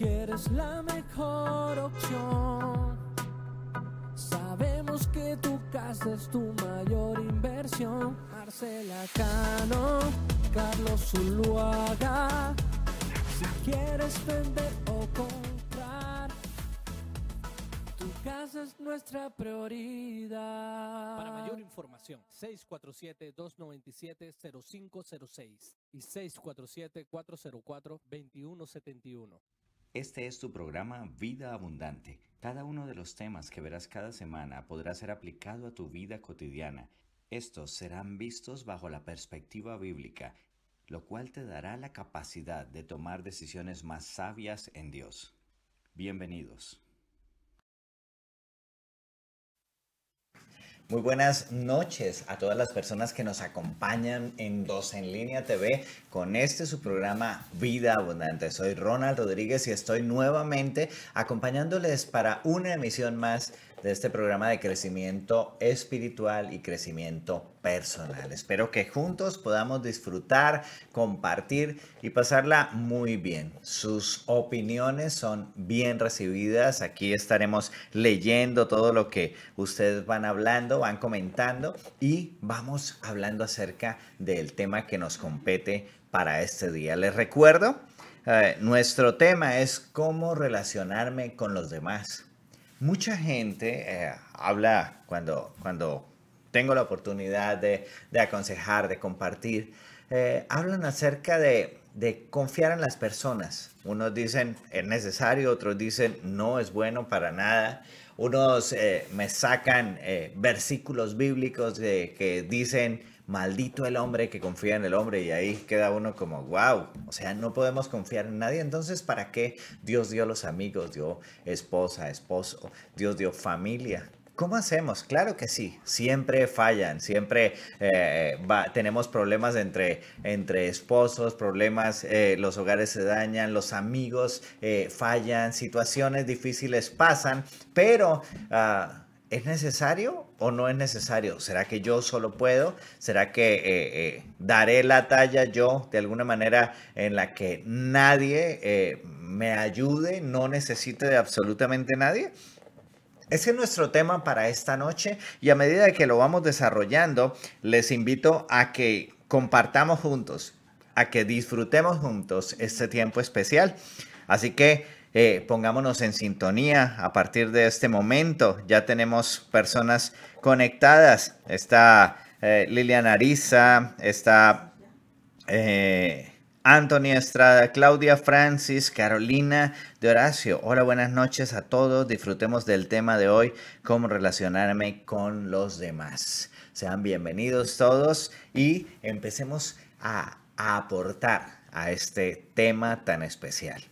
Quieres la mejor opción. Sabemos que tu casa es tu mayor inversión. Marcela Cano, Carlos Zuluaga. Si quieres vender o comprar, tu casa es nuestra prioridad. Para mayor información, 647-297-0506 y 647-404-2171. Este es tu programa Vida Abundante. Cada uno de los temas que verás cada semana podrá ser aplicado a tu vida cotidiana. Estos serán vistos bajo la perspectiva bíblica, lo cual te dará la capacidad de tomar decisiones más sabias en Dios. Bienvenidos. Muy buenas noches a todas las personas que nos acompañan en Dos en Línea TV con este su programa Vida Abundante. Soy Ronald Rodríguez y estoy nuevamente acompañándoles para una emisión más de este programa de crecimiento espiritual y crecimiento personal. Espero que juntos podamos disfrutar, compartir y pasarla muy bien. Sus opiniones son bien recibidas. Aquí estaremos leyendo todo lo que ustedes van hablando, van comentando y vamos hablando acerca del tema que nos compete para este día. Les recuerdo, eh, nuestro tema es cómo relacionarme con los demás mucha gente eh, habla cuando, cuando tengo la oportunidad de, de aconsejar, de compartir, eh, hablan acerca de, de, confiar en las personas. Unos dicen es necesario, otros dicen no es bueno para nada. Unos eh, me sacan versículos bíblicos que dicen maldito el hombre que confía en el hombre y ahí queda uno como, wow, o sea, no podemos confiar en nadie, entonces ¿para qué Dios dio los amigos, dio esposa, esposo, Dios dio familia? ¿Cómo hacemos? Claro que sí, siempre fallan, siempre eh, tenemos problemas entre, entre esposos, problemas, eh, los hogares se dañan, los amigos eh, fallan, situaciones difíciles pasan, pero... Ah, ¿Es necesario o no es necesario? ¿Será que yo solo puedo? ¿Será que eh, eh, daré la talla yo de alguna manera en la que nadie eh, me ayude, no necesite de absolutamente nadie? Ese es nuestro tema para esta noche y a medida que lo vamos desarrollando, les invito a que compartamos juntos, a que disfrutemos juntos este tiempo especial. Así que eh, pongámonos en sintonía a partir de este momento. Ya tenemos personas conectadas. Está eh, Liliana Ariza, está eh, Anthony Estrada, Claudia Francis, Carolina de Horacio. Hola, buenas noches a todos. Disfrutemos del tema de hoy, cómo relacionarme con los demás. Sean bienvenidos todos y empecemos a aportar a este tema tan especial.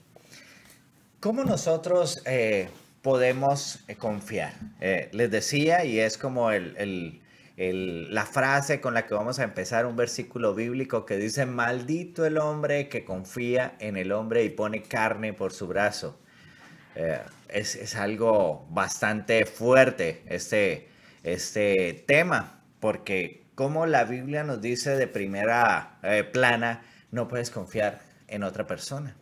¿Cómo nosotros eh, podemos eh, confiar? Eh, les decía, y es como la frase con la que vamos a empezar un versículo bíblico que dice, maldito el hombre que confía en el hombre y pone carne por su brazo. Es, es, algo bastante fuerte este, este tema, porque como la Biblia nos dice de primera plana, no puedes confiar en otra persona.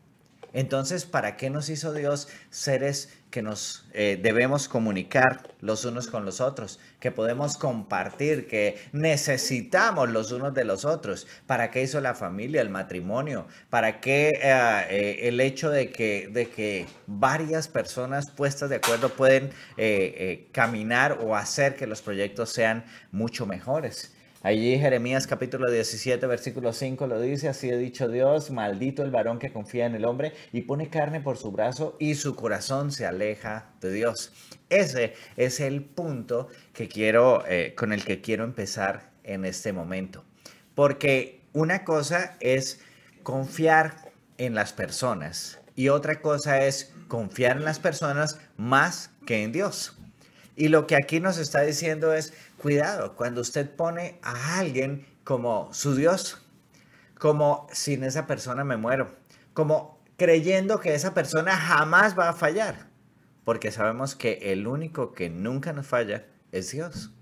Entonces, ¿para qué nos hizo Dios seres que nos eh, debemos comunicar los unos con los otros, que podemos compartir, que necesitamos los unos de los otros? ¿Para qué hizo la familia, el matrimonio? ¿Para qué eh, eh, el hecho de que, de que varias personas puestas de acuerdo pueden caminar o hacer que los proyectos sean mucho mejores? Allí Jeremías capítulo 17, versículo 5 lo dice, así ha dicho Dios, maldito el varón que confía en el hombre y pone carne por su brazo y su corazón se aleja de Dios. Ese es el punto que quiero, eh, con el que quiero empezar en este momento. Porque una cosa es confiar en las personas y otra cosa es confiar en las personas más que en Dios. Y lo que aquí nos está diciendo es, cuidado cuando usted pone a alguien como su Dios, como sin esa persona me muero, como creyendo que esa persona jamás va a fallar, porque sabemos que el único que nunca nos falla es Dios.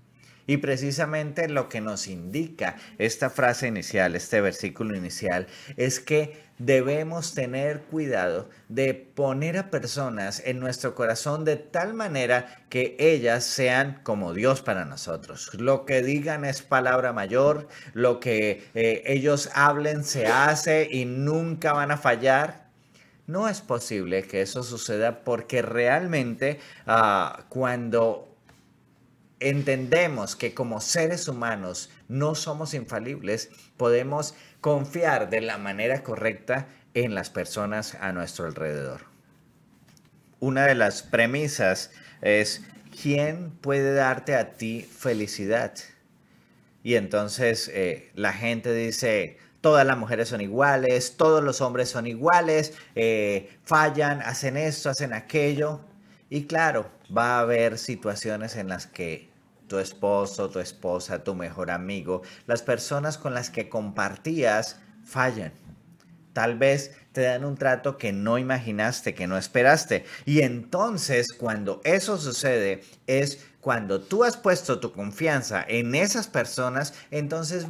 Y precisamente lo que nos indica esta frase inicial, este versículo inicial, es que debemos tener cuidado de poner a personas en nuestro corazón de tal manera que ellas sean como Dios para nosotros. Lo que digan es palabra mayor, lo que eh, ellos hablen se hace y nunca van a fallar. No es posible que eso suceda porque realmente ah, cuando entendemos que como seres humanos no somos infalibles, podemos confiar de la manera correcta en las personas a nuestro alrededor. Una de las premisas es, ¿quién puede darte a ti felicidad? Y entonces eh, la gente dice, todas las mujeres son iguales, todos los hombres son iguales, eh, fallan, hacen esto, hacen aquello. Y claro, va a haber situaciones en las que tu esposo, tu esposa, tu mejor amigo, las personas con las que compartías fallan. Tal vez te dan un trato que no imaginaste, que no esperaste. Y entonces cuando eso sucede es cuando tú has puesto tu confianza en esas personas, entonces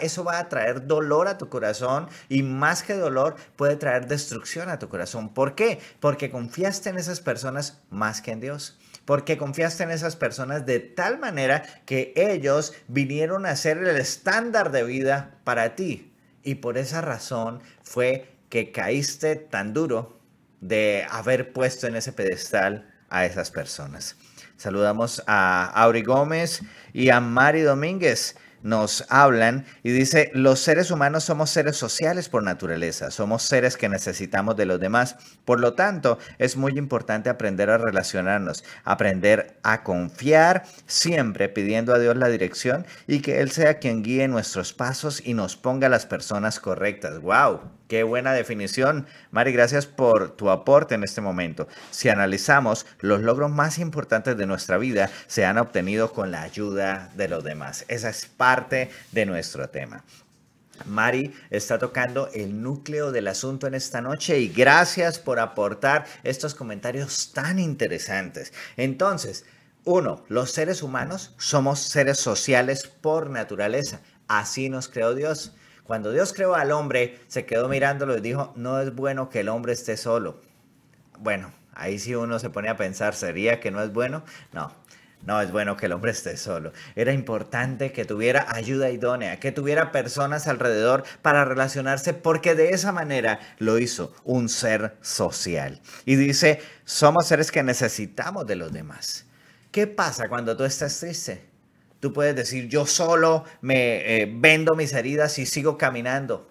eso va a traer dolor a tu corazón y más que dolor puede traer destrucción a tu corazón. ¿Por qué? Porque confiaste en esas personas más que en Dios porque confiaste en esas personas de tal manera que ellos vinieron a ser el estándar de vida para ti. Y por esa razón fue que caíste tan duro de haber puesto en ese pedestal a esas personas. Saludamos a Auri Gómez y a Mari Domínguez nos hablan y dice, los seres humanos somos seres sociales por naturaleza, somos seres que necesitamos de los demás. Por lo tanto, es muy importante aprender a relacionarnos, aprender a confiar siempre pidiendo a Dios la dirección y que Él sea quien guíe nuestros pasos y nos ponga las personas correctas. ¡Wow! Qué buena definición. Mari, gracias por tu aporte en este momento. Si analizamos, los logros más importantes de nuestra vida se han obtenido con la ayuda de los demás. Esa es parte de nuestro tema. Mari está tocando el núcleo del asunto en esta noche y gracias por aportar estos comentarios tan interesantes. Entonces, uno, los seres humanos somos seres sociales por naturaleza. Así nos creó Dios. Cuando Dios creó al hombre, se quedó mirándolo y dijo, no es bueno que el hombre esté solo. Bueno, ahí sí uno se pone a pensar, ¿sería que no es bueno? No, no es bueno que el hombre esté solo. Era importante que tuviera ayuda idónea, que tuviera personas alrededor para relacionarse, porque de esa manera lo hizo un ser social. Y dice, somos seres que necesitamos de los demás. ¿Qué pasa cuando tú estás triste? Tú puedes decir, yo solo me eh, vendo mis heridas y sigo caminando.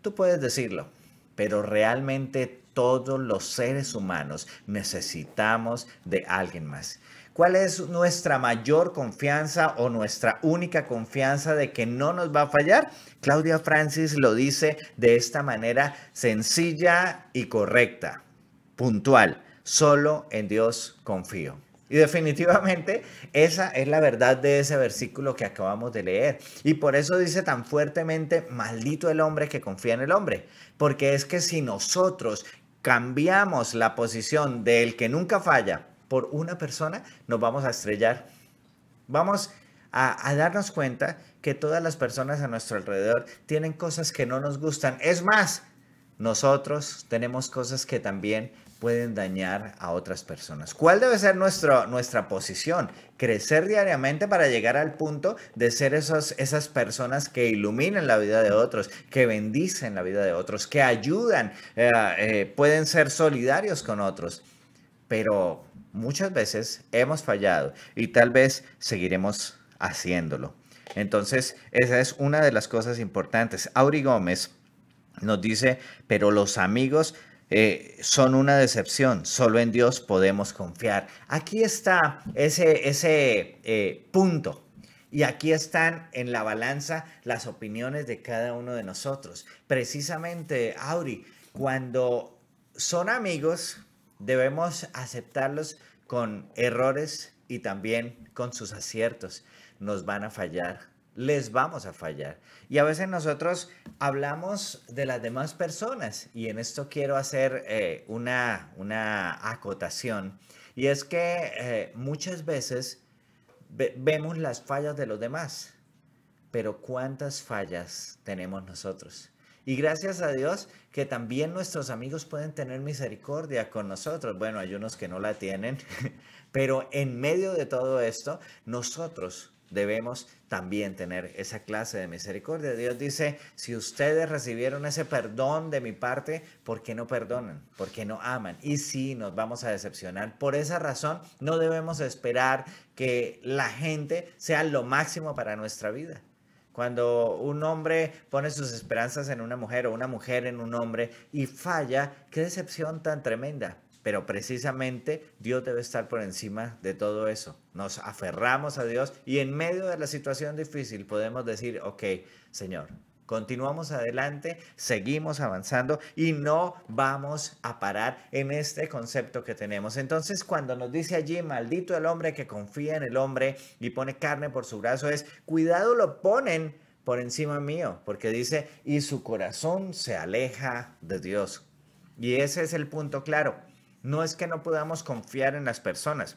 Tú puedes decirlo, pero realmente todos los seres humanos necesitamos de alguien más. ¿Cuál es nuestra mayor confianza o nuestra única confianza de que no nos va a fallar? Claudia Francis lo dice de esta manera sencilla y correcta, puntual. Solo en Dios confío. Y definitivamente esa es la verdad de ese versículo que acabamos de leer. Y por eso dice tan fuertemente, maldito el hombre que confía en el hombre. Porque es que si nosotros cambiamos la posición del que nunca falla por una persona, nos vamos a estrellar. Vamos a, darnos cuenta que todas las personas a nuestro alrededor tienen cosas que no nos gustan. Es más, nosotros tenemos cosas que también pueden dañar a otras personas. ¿Cuál debe ser nuestra posición? Crecer diariamente para llegar al punto de ser esas personas que iluminan la vida de otros, que bendicen la vida de otros, que ayudan, eh, eh, pueden ser solidarios con otros. Pero muchas veces hemos fallado y tal vez seguiremos haciéndolo. Entonces, esa es una de las cosas importantes. Auri Gómez nos dice, pero los amigos eh, son una decepción. Solo en Dios podemos confiar. Aquí está ese, eh, punto. Y aquí están en la balanza las opiniones de cada uno de nosotros. Precisamente, Auri, cuando son amigos, debemos aceptarlos con errores y también con sus aciertos. Nos van a fallar, les vamos a fallar. Y a veces nosotros hablamos de las demás personas y en esto quiero hacer eh, una, una acotación y es que eh, muchas veces vemos las fallas de los demás, pero ¿cuántas fallas tenemos nosotros? Y gracias a Dios que también nuestros amigos pueden tener misericordia con nosotros. Bueno, hay unos que no la tienen, pero en medio de todo esto, nosotros debemos también tener esa clase de misericordia. Dios dice, si ustedes recibieron ese perdón de mi parte, ¿por qué no perdonan? ¿Por qué no aman? Y sí, nos vamos a decepcionar. Por esa razón, no debemos esperar que la gente sea lo máximo para nuestra vida. Cuando un hombre pone sus esperanzas en una mujer o una mujer en un hombre y falla, qué decepción tan tremenda. Pero precisamente Dios debe estar por encima de todo eso. Nos aferramos a Dios y en medio de la situación difícil podemos decir, ok, Señor, Continuamos adelante, seguimos avanzando y no vamos a parar en este concepto que tenemos. Entonces, cuando nos dice allí, maldito el hombre que confía en el hombre y pone carne por su brazo, es, cuidado lo ponen por encima mío, porque dice, y su corazón se aleja de Dios. Y ese es el punto claro. No es que no podamos confiar en las personas.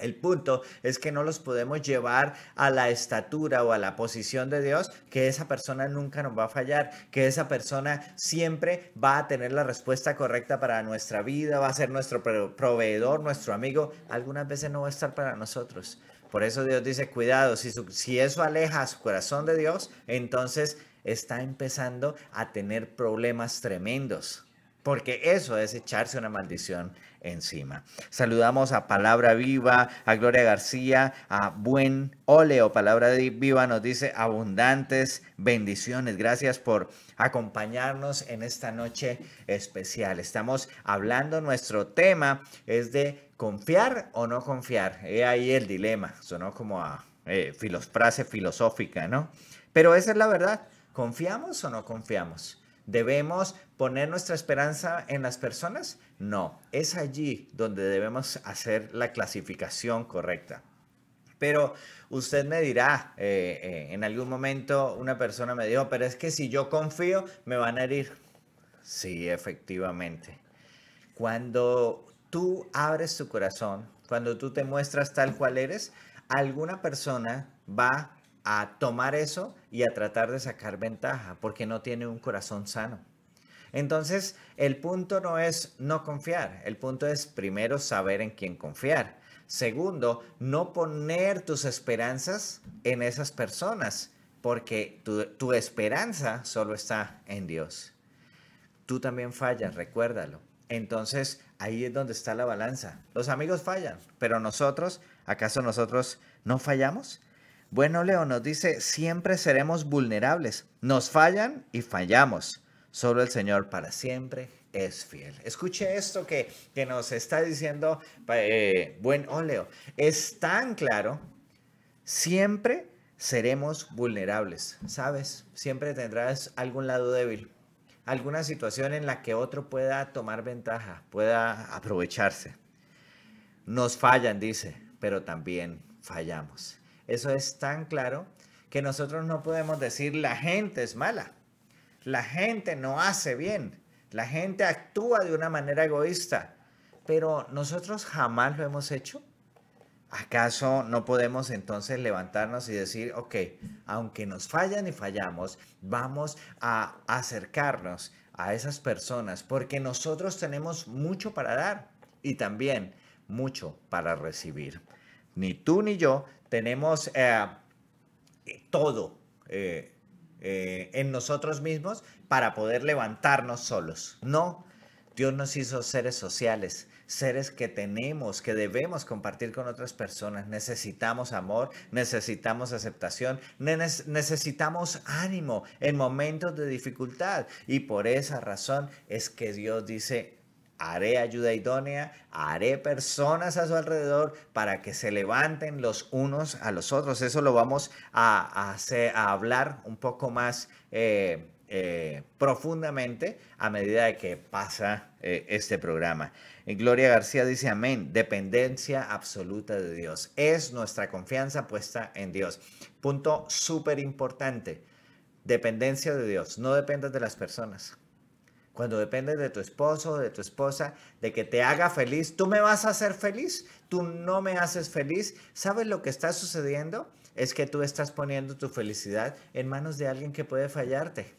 El punto es que no los podemos llevar a la estatura o a la posición de Dios, que esa persona nunca nos va a fallar, que esa persona siempre va a tener la respuesta correcta para nuestra vida, va a ser nuestro proveedor, nuestro amigo, algunas veces no va a estar para nosotros. Por eso Dios dice, cuidado, si, si eso aleja su corazón de Dios, entonces está empezando a tener problemas tremendos porque eso es echarse una maldición encima. Saludamos a Palabra Viva, a Gloria García, a Buen Oleo, Palabra Viva nos dice abundantes bendiciones. Gracias por acompañarnos en esta noche especial. Estamos hablando, nuestro tema es de confiar o no confiar. ahí el dilema, sonó como a eh, frase filosófica, ¿no? Pero esa es la verdad, ¿confiamos o no confiamos? ¿Debemos poner nuestra esperanza en las personas? No, es allí donde debemos hacer la clasificación correcta. Pero usted me dirá, eh, eh, en algún momento una persona me dijo, pero es que si yo confío, me van a herir. Sí, efectivamente. Cuando tú abres tu corazón, cuando tú te muestras tal cual eres, alguna persona va a a tomar eso y a tratar de sacar ventaja, porque no tiene un corazón sano. Entonces, el punto no es no confiar, el punto es primero saber en quién confiar. Segundo, no poner tus esperanzas en esas personas, porque tu, esperanza solo está en Dios. Tú también fallas, recuérdalo. Entonces, ahí es donde está la balanza. Los amigos fallan, pero nosotros, ¿acaso nosotros no fallamos? Bueno, Leo nos dice, siempre seremos vulnerables. Nos fallan y fallamos. Solo el Señor para siempre es fiel. Escuche esto que, que nos está diciendo eh, buen óleo. Oh, es tan claro, siempre seremos vulnerables, ¿sabes? Siempre tendrás algún lado débil, alguna situación en la que otro pueda tomar ventaja, pueda aprovecharse. Nos fallan, dice, pero también fallamos. Eso es tan claro que nosotros no podemos decir la gente es mala, la gente no hace bien, la gente actúa de una manera egoísta, pero nosotros jamás lo hemos hecho. ¿Acaso no podemos entonces levantarnos y decir, ok, aunque nos fallan y fallamos, vamos a acercarnos a esas personas porque nosotros tenemos mucho para dar y también mucho para recibir? Ni tú ni yo tenemos eh, todo eh, eh, en nosotros mismos para poder levantarnos solos. No, Dios nos hizo seres sociales, seres que tenemos, que debemos compartir con otras personas. Necesitamos amor, necesitamos aceptación, necesitamos ánimo en momentos de dificultad. Y por esa razón es que Dios dice, haré ayuda idónea, haré personas a su alrededor para que se levanten los unos a los otros. Eso lo vamos a, hablar un poco más eh, eh, profundamente a medida de que pasa eh, este programa. Gloria García dice amén, dependencia absoluta de Dios. Es nuestra confianza puesta en Dios. Punto súper importante, dependencia de Dios. No dependas de las personas. Cuando dependes de tu esposo, o de tu esposa, de que te haga feliz, tú me vas a hacer feliz, tú no me haces feliz. ¿Sabes lo que está sucediendo? Es que tú estás poniendo tu felicidad en manos de alguien que puede fallarte.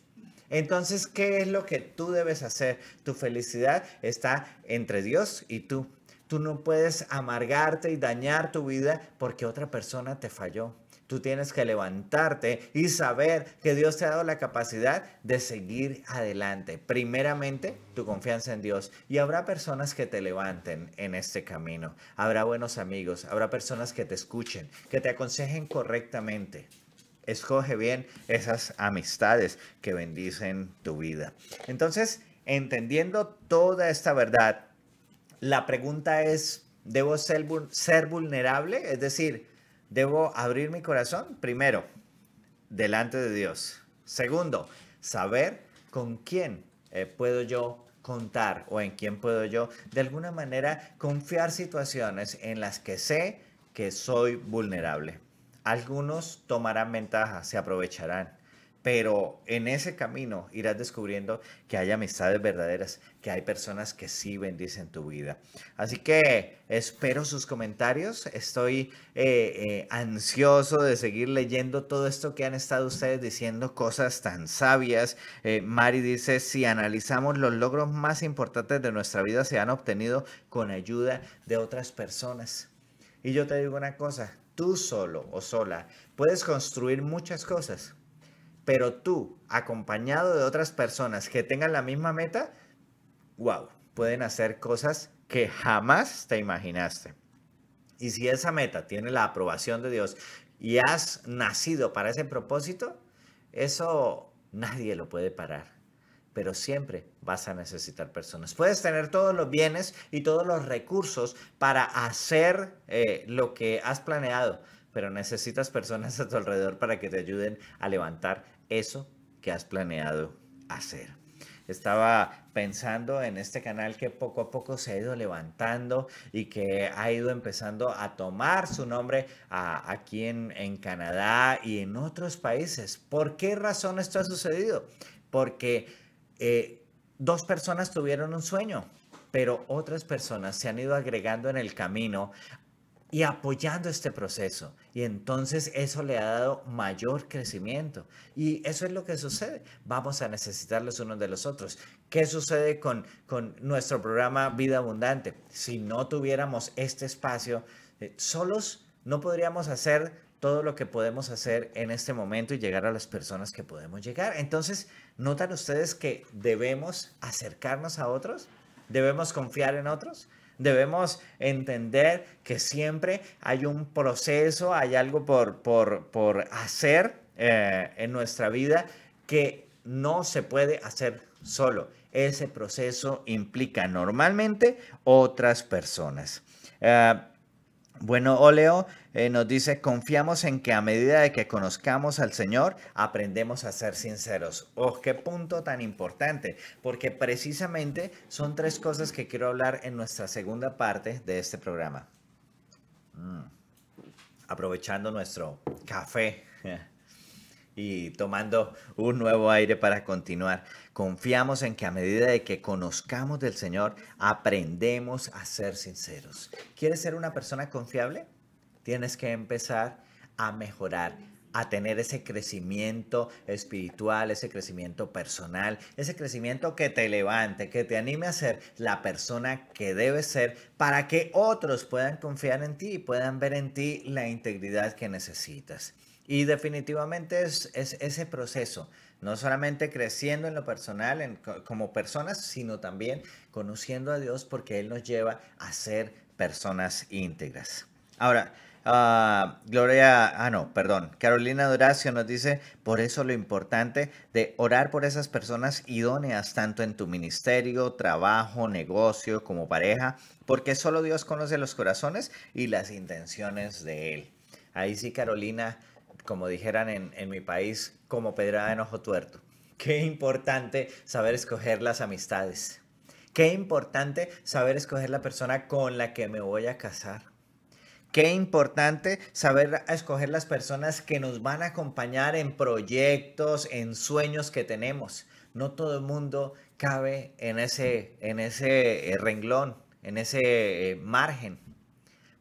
Entonces, ¿qué es lo que tú debes hacer? Tu felicidad está entre Dios y tú. Tú no puedes amargarte y dañar tu vida porque otra persona te falló. Tú tienes que levantarte y saber que Dios te ha dado la capacidad de seguir adelante. Primeramente, tu confianza en Dios. Y habrá personas que te levanten en este camino. Habrá buenos amigos, habrá personas que te escuchen, que te aconsejen correctamente. Escoge bien esas amistades que bendicen tu vida. Entonces, entendiendo toda esta verdad, la pregunta es, ¿debo ser, ser vulnerable? Es decir, Debo abrir mi corazón, primero, delante de Dios. Segundo, saber con quién eh, puedo yo contar o en quién puedo yo de alguna manera confiar situaciones en las que sé que soy vulnerable. Algunos tomarán ventaja, se aprovecharán pero en ese camino irás descubriendo que hay amistades verdaderas, que hay personas que sí bendicen tu vida. Así que espero sus comentarios, estoy eh, eh, ansioso de seguir leyendo todo esto que han estado ustedes diciendo, cosas tan sabias. Eh, Mari dice, si analizamos los logros más importantes de nuestra vida, se han obtenido con ayuda de otras personas. Y yo te digo una cosa, tú solo o sola puedes construir muchas cosas pero tú, acompañado de otras personas que tengan la misma meta, wow, pueden hacer cosas que jamás te imaginaste. Y si esa meta tiene la aprobación de Dios y has nacido para ese propósito, eso nadie lo puede parar. Pero siempre vas a necesitar personas. Puedes tener todos los bienes y todos los recursos para hacer eh, lo que has planeado, pero necesitas personas a tu alrededor para que te ayuden a levantar eso que has planeado hacer. Estaba pensando en este canal que poco a poco se ha ido levantando y que ha ido empezando a tomar su nombre aquí en, Canadá y en otros países. ¿Por qué razón esto ha sucedido? Porque eh, dos personas tuvieron un sueño, pero otras personas se han ido agregando en el camino y apoyando este proceso. Y entonces eso le ha dado mayor crecimiento. Y eso es lo que sucede. Vamos a necesitar los unos de los otros. ¿Qué sucede con, nuestro programa Vida Abundante? Si no tuviéramos este espacio, eh, solos no podríamos hacer todo lo que podemos hacer en este momento y llegar a las personas que podemos llegar. Entonces, ¿notan ustedes que debemos acercarnos a otros? ¿Debemos confiar en otros? Debemos entender que siempre hay un proceso, hay algo por, por, hacer eh, en nuestra vida que no se puede hacer solo. Ese proceso implica normalmente otras personas. Eh, bueno, Oleo eh, nos dice, confiamos en que a medida de que conozcamos al Señor, aprendemos a ser sinceros. ¡Oh, qué punto tan importante! Porque precisamente son tres cosas que quiero hablar en nuestra segunda parte de este programa. Mm, aprovechando nuestro café. y tomando un nuevo aire para continuar. Confiamos en que a medida de que conozcamos del Señor, aprendemos a ser sinceros. ¿Quieres ser una persona confiable? Tienes que empezar a mejorar a tener ese crecimiento espiritual, ese crecimiento personal, ese crecimiento que te levante, que te anime a ser la persona que debes ser para que otros puedan confiar en ti y puedan ver en ti la integridad que necesitas. Y definitivamente es, ese proceso, no solamente creciendo en lo personal, como personas, sino también conociendo a Dios porque Él nos lleva a ser personas íntegras. Ahora, ah, Gloria, ah no, perdón, Carolina Doracio nos dice, por eso lo importante de orar por esas personas idóneas, tanto en tu ministerio, trabajo, negocio, como pareja, porque solo Dios conoce los corazones y las intenciones de Él. Ahí sí, Carolina, como dijeran en, mi país, como pedrada en ojo tuerto. Qué importante saber escoger las amistades. Qué importante saber escoger la persona con la que me voy a casar. Qué importante saber escoger las personas que nos van a acompañar en proyectos, en sueños que tenemos. No todo el mundo cabe en ese, en ese eh, renglón, en ese eh, margen.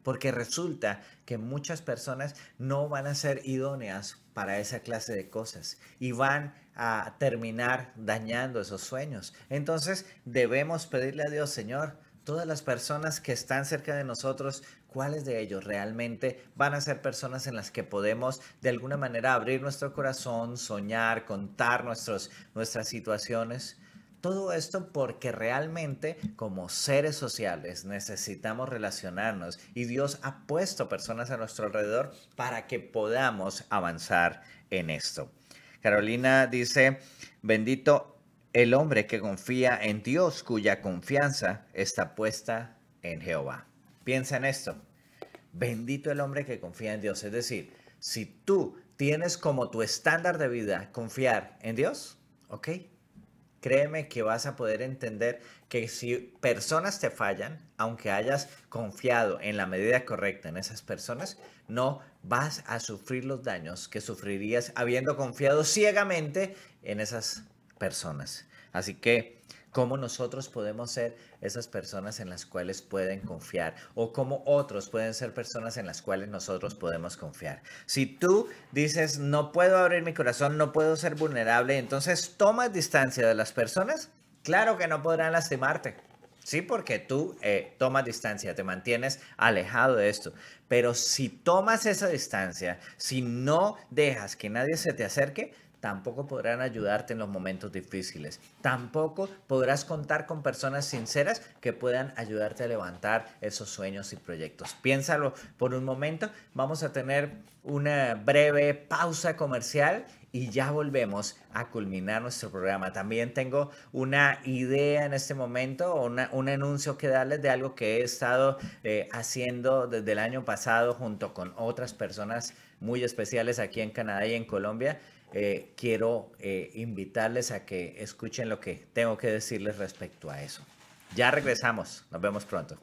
Porque resulta que muchas personas no van a ser idóneas para esa clase de cosas y van a terminar dañando esos sueños. Entonces debemos pedirle a Dios, Señor, todas las personas que están cerca de nosotros, cuáles de ellos realmente van a ser personas en las que podemos de alguna manera abrir nuestro corazón, soñar, contar nuestros, nuestras situaciones todo esto porque realmente como seres sociales necesitamos relacionarnos y Dios ha puesto personas a nuestro alrededor para que podamos avanzar en esto. Carolina dice, bendito el hombre que confía en Dios, cuya confianza está puesta en Jehová. Piensa en esto. Bendito el hombre que confía en Dios. Es decir, si tú tienes como tu estándar de vida confiar en Dios, ¿ok? Créeme que vas a poder entender que si personas te fallan, aunque hayas confiado en la medida correcta en esas personas, no vas a sufrir los daños que sufrirías habiendo confiado ciegamente en esas personas. Así que cómo nosotros podemos ser esas personas en las cuales pueden confiar o cómo otros pueden ser personas en las cuales nosotros podemos confiar. Si tú dices, no puedo abrir mi corazón, no puedo ser vulnerable, entonces tomas distancia de las personas, claro que no podrán lastimarte. Sí, porque tú eh, tomas distancia, te mantienes alejado de esto. Pero si tomas esa distancia, si no dejas que nadie se te acerque, tampoco podrán ayudarte en los momentos difíciles. Tampoco podrás contar con personas sinceras que puedan ayudarte a levantar esos sueños y proyectos. Piénsalo por un momento. Vamos a tener una breve pausa comercial y ya volvemos a culminar nuestro programa. También tengo una idea en este momento, un anuncio que darles de algo que he estado eh, haciendo desde el año pasado junto con otras personas muy especiales aquí en Canadá y en Colombia. Eh, quiero eh, invitarles a que escuchen lo que tengo que decirles respecto a eso. Ya regresamos, nos vemos pronto.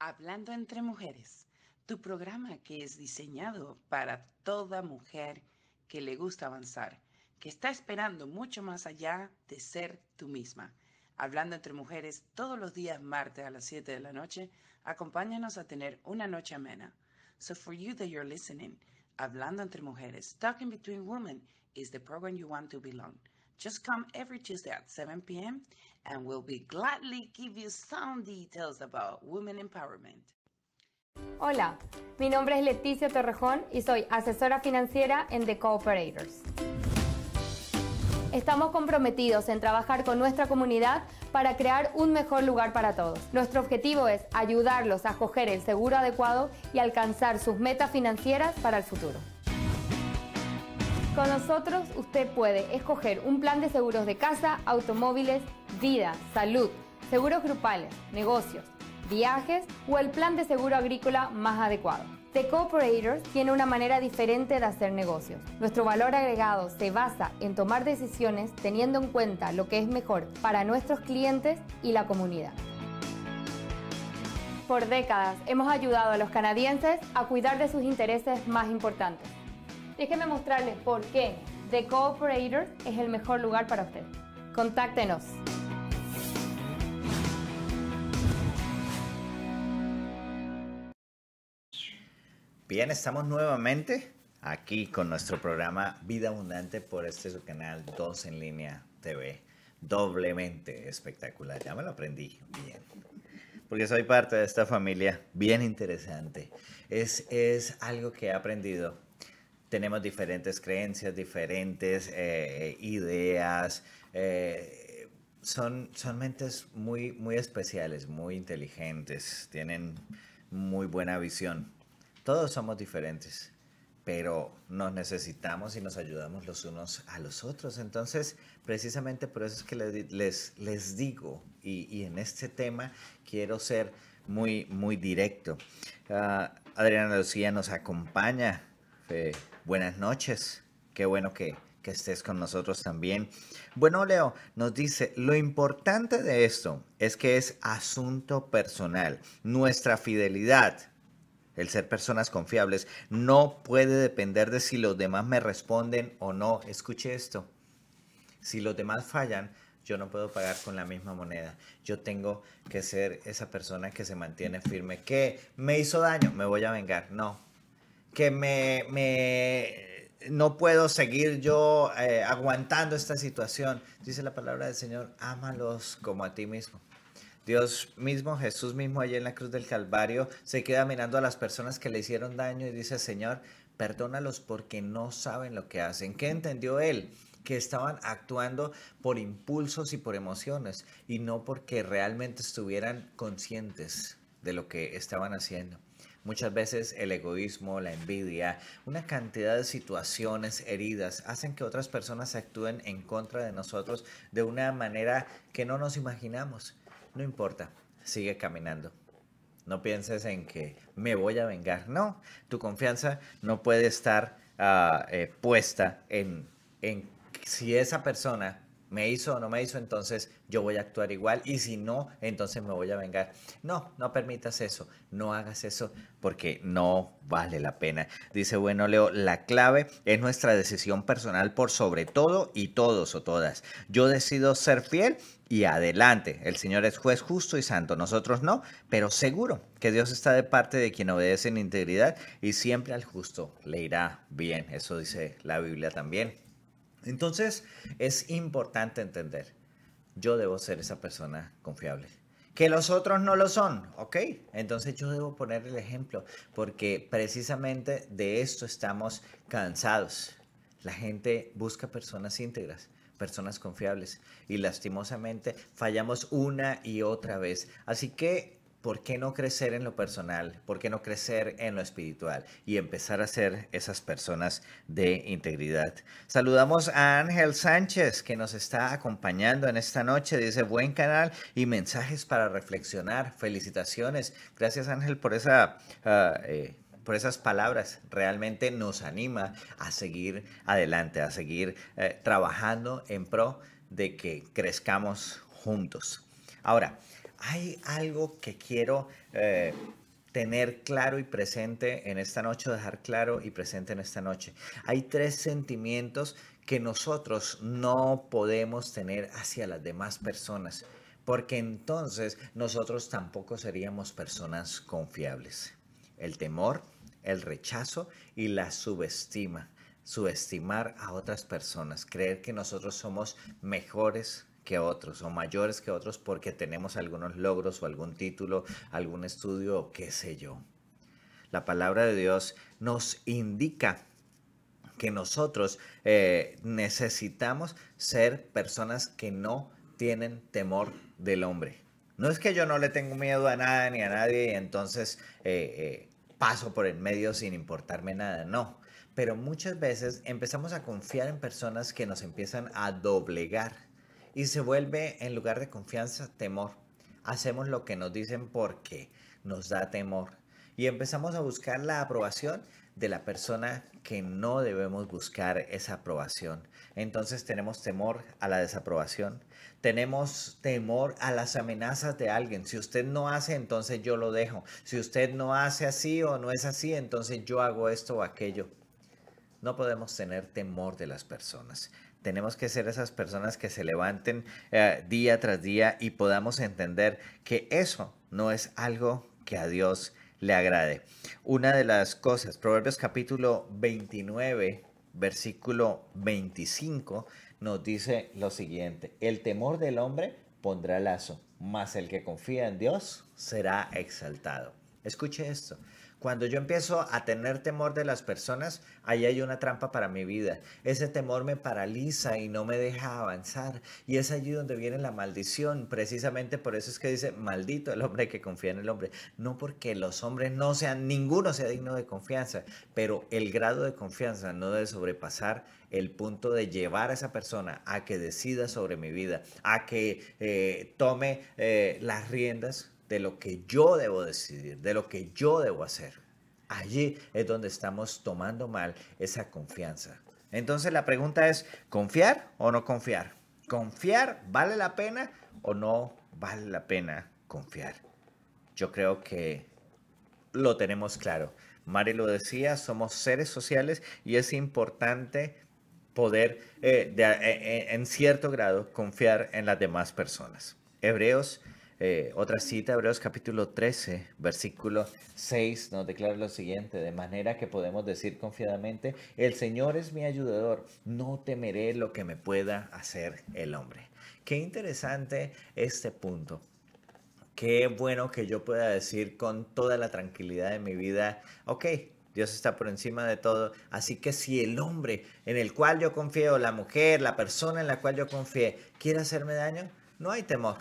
Hablando entre mujeres, tu programa que es diseñado para toda mujer que le gusta avanzar, que está esperando mucho más allá de ser tú misma. Hablando entre mujeres todos los días martes a las 7 de la noche, acompáñanos a tener una noche amena. So for you that you're listening, Hablando entre Mujeres, Talking Between Women is the program you want to belong. Just come every Tuesday at 7 p.m. and we'll be gladly give you some details about women empowerment. Hola, mi nombre es Leticia Torrejón y soy asesora financiera en The Cooperators. Estamos comprometidos en trabajar con nuestra comunidad para crear un mejor lugar para todos. Nuestro objetivo es ayudarlos a escoger el seguro adecuado y alcanzar sus metas financieras para el futuro. Con nosotros usted puede escoger un plan de seguros de casa, automóviles, vida, salud, seguros grupales, negocios, viajes o el plan de seguro agrícola más adecuado. The Cooperator tiene una manera diferente de hacer negocios. Nuestro valor agregado se basa en tomar decisiones teniendo en cuenta lo que es mejor para nuestros clientes y la comunidad. Por décadas hemos ayudado a los canadienses a cuidar de sus intereses más importantes. Déjenme mostrarles por qué The Cooperator es el mejor lugar para usted. Contáctenos. Bien, estamos nuevamente aquí con nuestro programa Vida Abundante por este su canal 2 en línea TV. Doblemente espectacular, ya me lo aprendí bien. Porque soy parte de esta familia bien interesante. Es, es algo que he aprendido. Tenemos diferentes creencias, diferentes eh, eh, ideas. Eh, son, son, mentes muy, muy especiales, muy inteligentes, tienen muy buena visión. Todos somos diferentes, pero nos necesitamos y nos ayudamos los unos a los otros. Entonces, precisamente por eso es que les, les, digo, y, en este tema quiero ser muy, muy directo. Ah, Adriana Lucía nos acompaña. buenas noches. Qué bueno que, que estés con nosotros también. Bueno, Leo nos dice, lo importante de esto es que es asunto personal. Nuestra fidelidad el ser personas confiables, no puede depender de si los demás me responden o no. Escuche esto. Si los demás fallan, yo no puedo pagar con la misma moneda. Yo tengo que ser esa persona que se mantiene firme. Que me hizo daño, me voy a vengar. No. Que me, no puedo seguir yo eh, aguantando esta situación. Dice la palabra del Señor, ámalos como a ti mismo. Dios mismo, Jesús mismo allí en la cruz del Calvario, se queda mirando a las personas que le hicieron daño y dice, Señor, perdónalos porque no saben lo que hacen. ¿Qué entendió él? que estaban actuando por impulsos y por emociones y no porque realmente estuvieran conscientes de lo que estaban haciendo. Muchas veces el egoísmo, la envidia, una cantidad de situaciones, heridas, hacen que otras personas actúen en contra de nosotros de una manera que no nos imaginamos. No importa, sigue caminando. No pienses en que me voy a vengar. No, tu confianza no puede estar ah, eh, puesta en, en si esa persona me hizo o no me hizo, entonces yo voy a actuar igual y si no, entonces me voy a vengar. No, no permitas eso, no hagas eso porque no vale la pena. Dice, bueno, Leo, la clave es nuestra decisión personal por sobre todo y todos o todas. Yo decido ser fiel y adelante. El Señor es juez justo y santo, nosotros no, pero seguro que Dios está de parte de quien obedece en integridad y siempre al justo le irá bien. Eso dice la Biblia también. Entonces, es importante entender, yo debo ser esa persona confiable. Que los otros no lo son, ¿ok? Entonces yo debo poner el ejemplo, porque precisamente de esto estamos cansados. La gente busca personas íntegras, personas confiables, y lastimosamente fallamos una y otra vez. Así que ¿por qué no crecer en lo personal? ¿Por qué no crecer en lo espiritual? Y empezar a ser esas personas de integridad. Saludamos a Ángel Sánchez, que nos está acompañando en esta noche. Dice, buen canal y mensajes para reflexionar. Felicitaciones. Gracias Ángel por esa... Ah, eh, por esas palabras. Realmente nos anima a seguir adelante, a seguir eh, trabajando en pro de que crezcamos juntos. Ahora, hay algo que quiero eh, tener claro y presente en esta noche, dejar claro y presente en esta noche. Hay tres sentimientos que nosotros no podemos tener hacia las demás personas, porque entonces nosotros tampoco seríamos personas confiables. El temor, el rechazo y la subestima. Subestimar a otras personas, creer que nosotros somos mejores que otros o mayores que otros porque tenemos algunos logros o algún título, algún estudio o qué sé yo. La palabra de Dios nos indica que nosotros eh, necesitamos ser personas que no tienen temor del hombre. No es que yo no le tengo miedo a nada ni a nadie y entonces eh, eh, paso por el medio sin importarme nada, no. Pero muchas veces empezamos a confiar en personas que nos empiezan a doblegar y se vuelve en lugar de confianza temor. Hacemos lo que nos dicen porque nos da temor y empezamos a buscar la aprobación de la persona que no debemos buscar esa aprobación. Entonces tenemos temor a la desaprobación, tenemos temor a las amenazas de alguien. Si usted no hace, entonces yo lo dejo. Si usted no hace así o no es así, entonces yo hago esto o aquello. No podemos tener temor de las personas. Tenemos que ser esas personas que se levanten eh, día tras día y podamos entender que eso no es algo que a Dios le agrade. Una de las cosas, Proverbios capítulo 29, versículo 25, nos dice lo siguiente, el temor del hombre pondrá lazo, mas el que confía en Dios será exaltado. Escuche esto. Cuando yo empiezo a tener temor de las personas, ahí hay una trampa para mi vida. Ese temor me paraliza y no me deja avanzar. Y es allí donde viene la maldición. Precisamente por eso es que dice, maldito el hombre que confía en el hombre. No porque los hombres no sean, ninguno sea digno de confianza, pero el grado de confianza no debe sobrepasar el punto de llevar a esa persona a que decida sobre mi vida, a que eh, tome eh, las riendas de lo que yo debo decidir, de lo que yo debo hacer. Allí es donde estamos tomando mal esa confianza. Entonces la pregunta es, ¿confiar o no confiar? ¿Confiar vale la pena o no vale la pena confiar? Yo creo que lo tenemos claro. Mari lo decía, somos seres sociales y es importante poder, eh, e, e, en cierto grado, confiar en las demás personas. Hebreos eh, otra cita, Hebreos capítulo 13, versículo 6, nos declara lo siguiente, de manera que podemos decir confiadamente, el Señor es mi ayudador, no temeré lo que me pueda hacer el hombre. Qué interesante este punto. Qué bueno que yo pueda decir con toda la tranquilidad de mi vida, ok, Dios está por encima de todo. Así que si el hombre en el cual yo confío, la mujer, la persona en la cual yo confié, quiere hacerme daño, no hay temor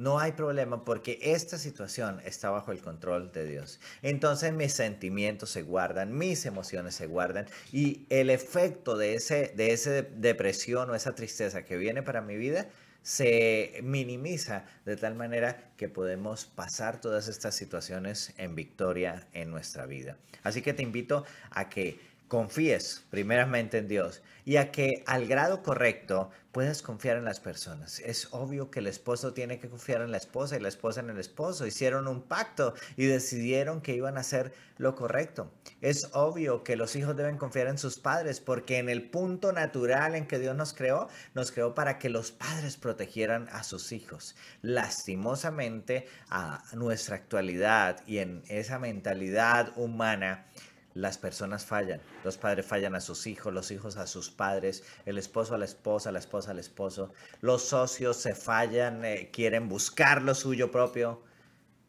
no hay problema porque esta situación está bajo el control de Dios. Entonces mis sentimientos se guardan, mis emociones se guardan y el efecto de ese de esa depresión o esa tristeza que viene para mi vida se minimiza de tal manera que podemos pasar todas estas situaciones en victoria en nuestra vida. Así que te invito a que confíes primeramente en Dios y a que al grado correcto puedas confiar en las personas. Es obvio que el esposo tiene que confiar en la esposa y la esposa en el esposo. Hicieron un pacto y decidieron que iban a hacer lo correcto. Es obvio que los hijos deben confiar en sus padres porque en el punto natural en que Dios nos creó, nos creó para que los padres protegieran a sus hijos. Lastimosamente a nuestra actualidad y en esa mentalidad humana, las personas fallan, los padres fallan a sus hijos, los hijos a sus padres, el esposo a la esposa, la esposa al esposo, los socios se fallan, eh, quieren buscar lo suyo propio,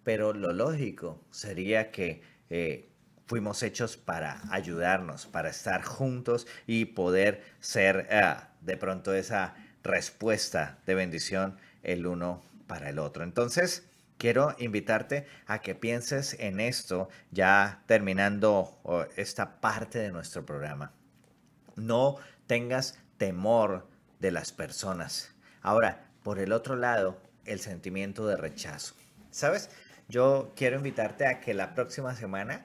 pero lo lógico sería que eh, fuimos hechos para ayudarnos, para estar juntos y poder ser eh, de pronto esa respuesta de bendición el uno para el otro. Entonces, quiero invitarte a que pienses en esto ya terminando esta parte de nuestro programa. No tengas temor de las personas. Ahora, por el otro lado, el sentimiento de rechazo. ¿Sabes? Yo quiero invitarte a que la próxima semana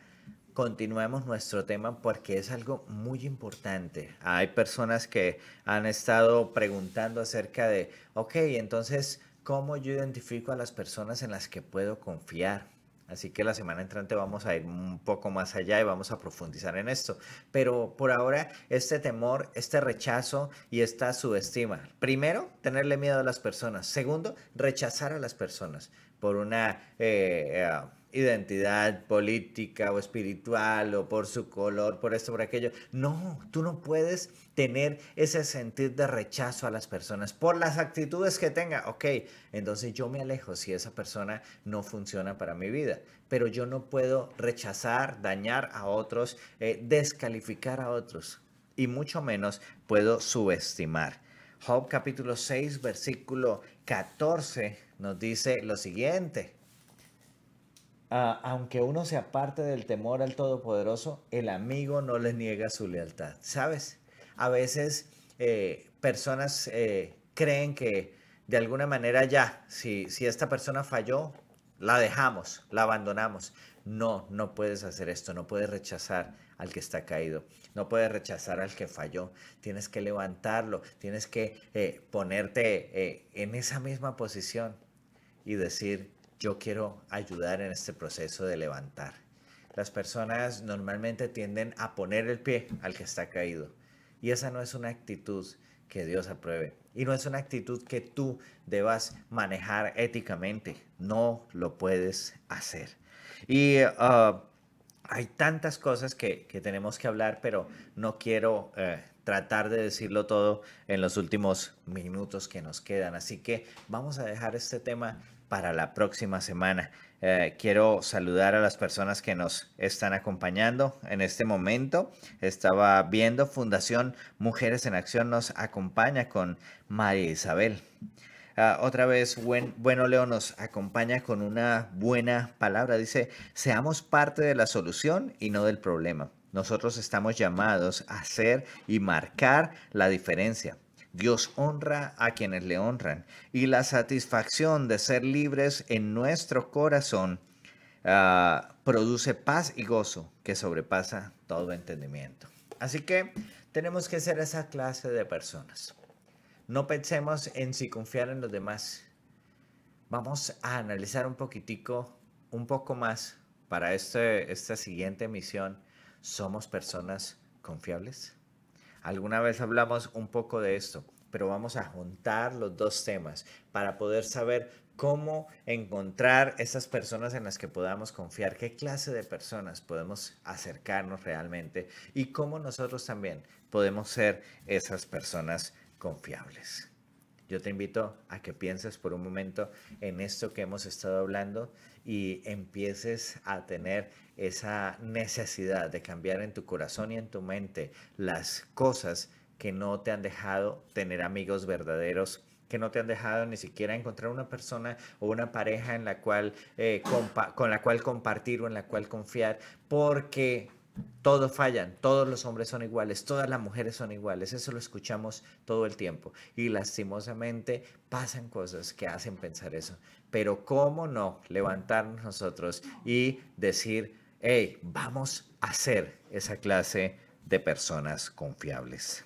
continuemos nuestro tema porque es algo muy importante. Hay personas que han estado preguntando acerca de, ok, entonces cómo yo identifico a las personas en las que puedo confiar. Así que la semana entrante vamos a ir un poco más allá y vamos a profundizar en esto. Pero por ahora, este temor, este rechazo y esta subestima. Primero, tenerle miedo a las personas. Segundo, rechazar a las personas por una... Eh, eh, identidad política o espiritual o por su color, por esto, por aquello. No, tú no puedes tener ese sentir de rechazo a las personas por las actitudes que tenga. Ok, entonces yo me alejo si esa persona no funciona para mi vida, pero yo no puedo rechazar, dañar a otros, eh, descalificar a otros y mucho menos puedo subestimar. Job capítulo 6 versículo 14 nos dice lo siguiente. Ah, aunque uno se aparte del temor al Todopoderoso, el amigo no le niega su lealtad, ¿sabes? A veces eh, personas eh, creen que de alguna manera ya, si, esta persona falló, la dejamos, la abandonamos. No, no puedes hacer esto, no puedes rechazar al que está caído, no puedes rechazar al que falló, tienes que levantarlo, tienes que eh, ponerte en esa misma posición y decir, yo quiero ayudar en este proceso de levantar. Las personas normalmente tienden a poner el pie al que está caído. Y esa no es una actitud que Dios apruebe. Y no es una actitud que tú debas manejar éticamente. No lo puedes hacer. Y ah, hay tantas cosas que, tenemos que hablar, pero no quiero eh, tratar de decirlo todo en los últimos minutos que nos quedan. Así que vamos a dejar este tema para la próxima semana. Eh, quiero saludar a las personas que nos están acompañando en este momento. Estaba viendo Fundación Mujeres en Acción nos acompaña con María Isabel. Ah, otra vez, bueno, Leo nos acompaña con una buena palabra. Dice, seamos parte de la solución y no del problema. Nosotros estamos llamados a hacer y marcar la diferencia. Dios honra a quienes le honran. Y la satisfacción de ser libres en nuestro corazón ah, produce paz y gozo que sobrepasa todo entendimiento. Así que tenemos que ser esa clase de personas. No pensemos en si confiar en los demás. Vamos a analizar un poquitico, un poco más para este, esta siguiente misión. ¿Somos personas confiables? Alguna vez hablamos un poco de esto, pero vamos a juntar los dos temas para poder saber cómo encontrar esas personas en las que podamos confiar, qué clase de personas podemos acercarnos realmente y cómo nosotros también podemos ser esas personas confiables. Yo te invito a que pienses por un momento en esto que hemos estado hablando y empieces a tener esa necesidad de cambiar en tu corazón y en tu mente las cosas que no te han dejado tener amigos verdaderos que no te han dejado ni siquiera encontrar una persona o una pareja en la cual eh, con la cual compartir o en la cual confiar porque todos fallan, todos los hombres son iguales, todas las mujeres son iguales, eso lo escuchamos todo el tiempo. Y lastimosamente pasan cosas que hacen pensar eso. Pero ¿cómo no levantarnos nosotros y decir, hey, vamos a ser esa clase de personas confiables?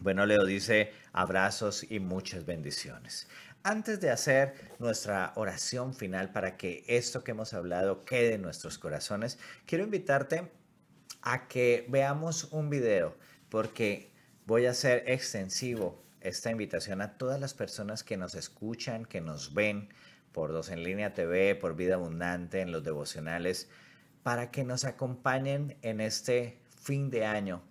Bueno, Leo dice abrazos y muchas bendiciones. Antes de hacer nuestra oración final para que esto que hemos hablado quede en nuestros corazones, quiero invitarte a que veamos un video porque voy a hacer extensivo esta invitación a todas las personas que nos escuchan, que nos ven, por Dos en Línea TV, por Vida Abundante, en los devocionales, para que nos acompañen en este fin de año.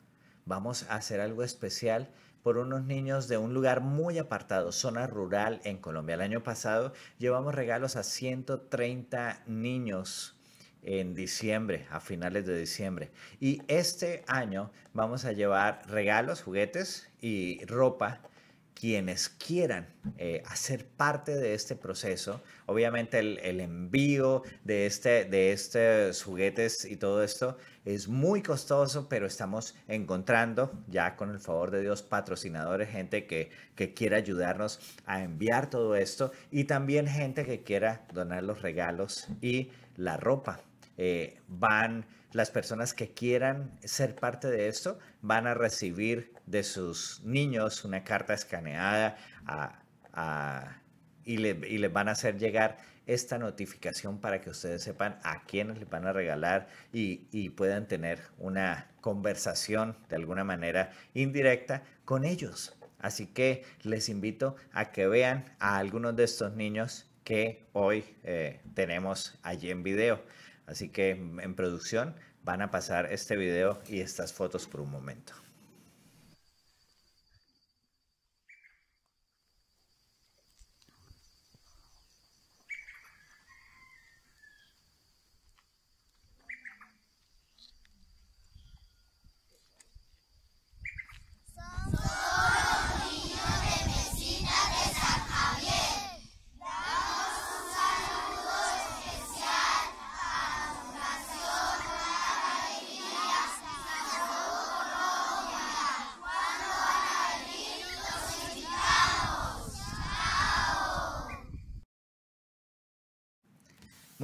Vamos a hacer algo especial por unos niños de un lugar muy apartado, zona rural en Colombia. El año pasado llevamos regalos a 130 niños en diciembre, a finales de diciembre. Y este año vamos a llevar regalos, juguetes y ropa quienes quieran eh, hacer parte de este proceso. Obviamente el, envío de, este, de estos juguetes y todo esto es muy costoso, pero estamos encontrando ya con el favor de Dios patrocinadores, gente que, que quiera ayudarnos a enviar todo esto y también gente que quiera donar los regalos y la ropa. Eh, van las personas que quieran ser parte de esto van a recibir de sus niños una carta escaneada y, les van a hacer llegar esta notificación para que ustedes sepan a quiénes les van a regalar y, puedan tener una conversación de alguna manera indirecta con ellos. Así que les invito a que vean a algunos de estos niños que hoy eh, tenemos allí en video. Así que en producción van a pasar este video y estas fotos por un momento.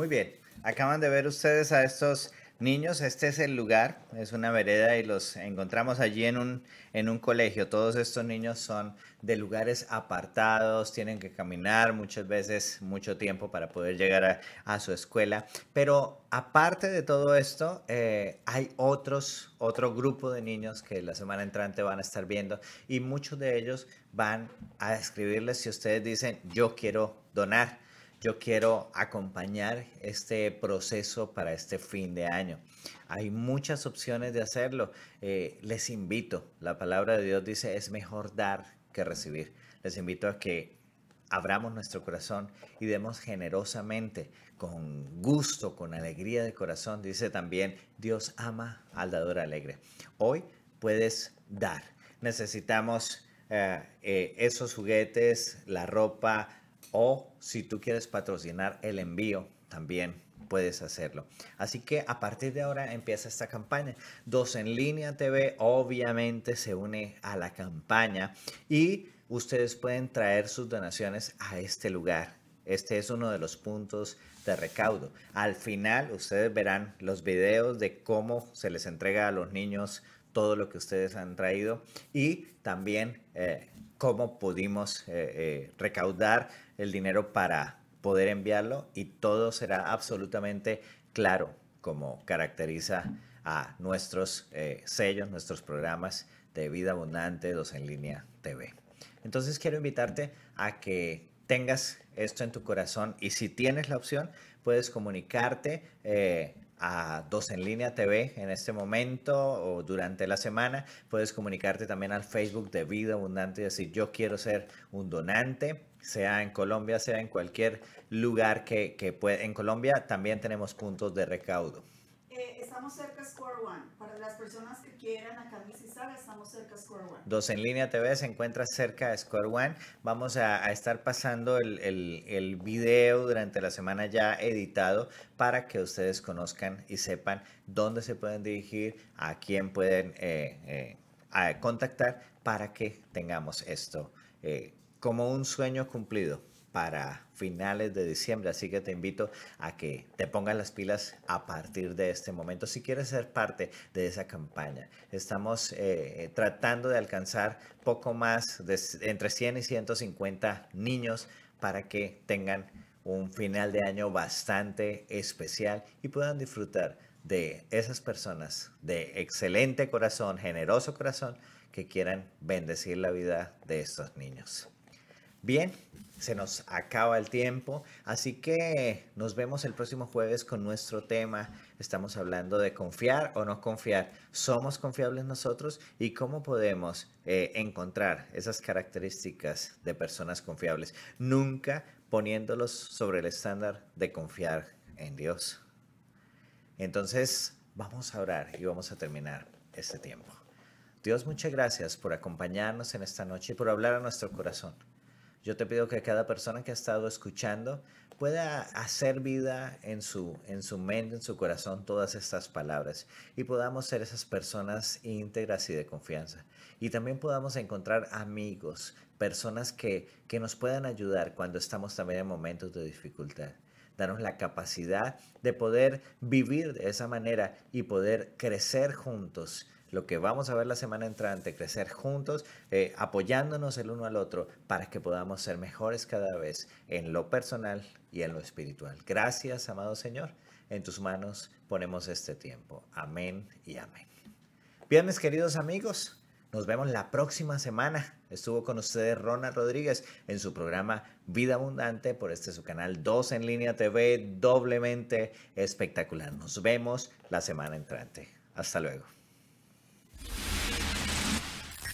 Muy bien, acaban de ver ustedes a estos niños, este es el lugar, es una vereda y los encontramos allí en un, en un colegio. Todos estos niños son de lugares apartados, tienen que caminar muchas veces mucho tiempo para poder llegar a, su escuela. Pero aparte de todo esto, eh, hay otros, otro grupo de niños que la semana entrante van a estar viendo y muchos de ellos van a escribirles si ustedes dicen, yo quiero donar yo quiero acompañar este proceso para este fin de año. Hay muchas opciones de hacerlo. Eh, les invito, la palabra de Dios dice, es mejor dar que recibir. Les invito a que abramos nuestro corazón y demos generosamente, con gusto, con alegría de corazón. Dice también, Dios ama al dador alegre. Hoy puedes dar. Necesitamos eh, eh, esos juguetes, la ropa, o si tú quieres patrocinar el envío, también puedes hacerlo. Así que a partir de ahora empieza esta campaña. Dos en línea TV obviamente se une a la campaña y ustedes pueden traer sus donaciones a este lugar. Este es uno de los puntos de recaudo. Al final ustedes verán los videos de cómo se les entrega a los niños todo lo que ustedes han traído y también eh, cómo pudimos eh, eh, recaudar el dinero para poder enviarlo y todo será absolutamente claro, como caracteriza a nuestros eh, sellos, nuestros programas de Vida Abundante, Dos en Línea TV. Entonces quiero invitarte a que tengas esto en tu corazón y si tienes la opción, puedes comunicarte eh, a Dos en Línea TV en este momento o durante la semana. Puedes comunicarte también al Facebook de Vida Abundante y decir, yo quiero ser un donante sea en Colombia, sea en cualquier lugar que, que puede. En Colombia también tenemos puntos de recaudo. Eh, estamos cerca Square One. Para las personas que quieran acá en estamos cerca Square One. Dos en línea TV se encuentra cerca de Square One. Vamos a, estar pasando el, el, video durante la semana ya editado para que ustedes conozcan y sepan dónde se pueden dirigir, a quién pueden eh, eh, contactar para que tengamos esto como un sueño cumplido para finales de diciembre, así que te invito a que te pongas las pilas a partir de este momento si quieres ser parte de esa campaña. Estamos eh, eh, tratando de alcanzar poco más entre 100 y 150 niños para que tengan un final de año bastante especial y puedan disfrutar de esas personas de excelente corazón, generoso corazón, que quieran bendecir la vida de estos niños. Bien, se nos acaba el tiempo, así que nos vemos el próximo jueves con nuestro tema. Estamos hablando de confiar o no confiar. ¿Somos confiables nosotros y cómo podemos eh, encontrar esas características de personas confiables? Nunca poniéndolos sobre el estándar de confiar en Dios. Entonces, vamos a orar y vamos a terminar este tiempo. Dios, muchas gracias por acompañarnos en esta noche y por hablar a nuestro corazón. Yo te pido que cada persona que ha estado escuchando pueda hacer vida en su, en su mente, en su corazón, todas estas palabras y podamos ser esas personas íntegras y de confianza. Y también podamos encontrar amigos, personas que, que nos puedan ayudar cuando estamos también en momentos de dificultad darnos la capacidad de poder vivir de esa manera y poder crecer juntos lo que vamos a ver la semana entrante, crecer juntos, eh, apoyándonos el uno al otro para que podamos ser mejores cada vez en lo personal y en lo espiritual. Gracias, amado Señor. En tus manos ponemos este tiempo. Amén y amén. Bien, mis queridos amigos, nos vemos la próxima semana. Estuvo con ustedes Ronald Rodríguez en su programa Vida Abundante por este su canal 2 en línea TV, doblemente espectacular. Nos vemos la semana entrante. Hasta luego.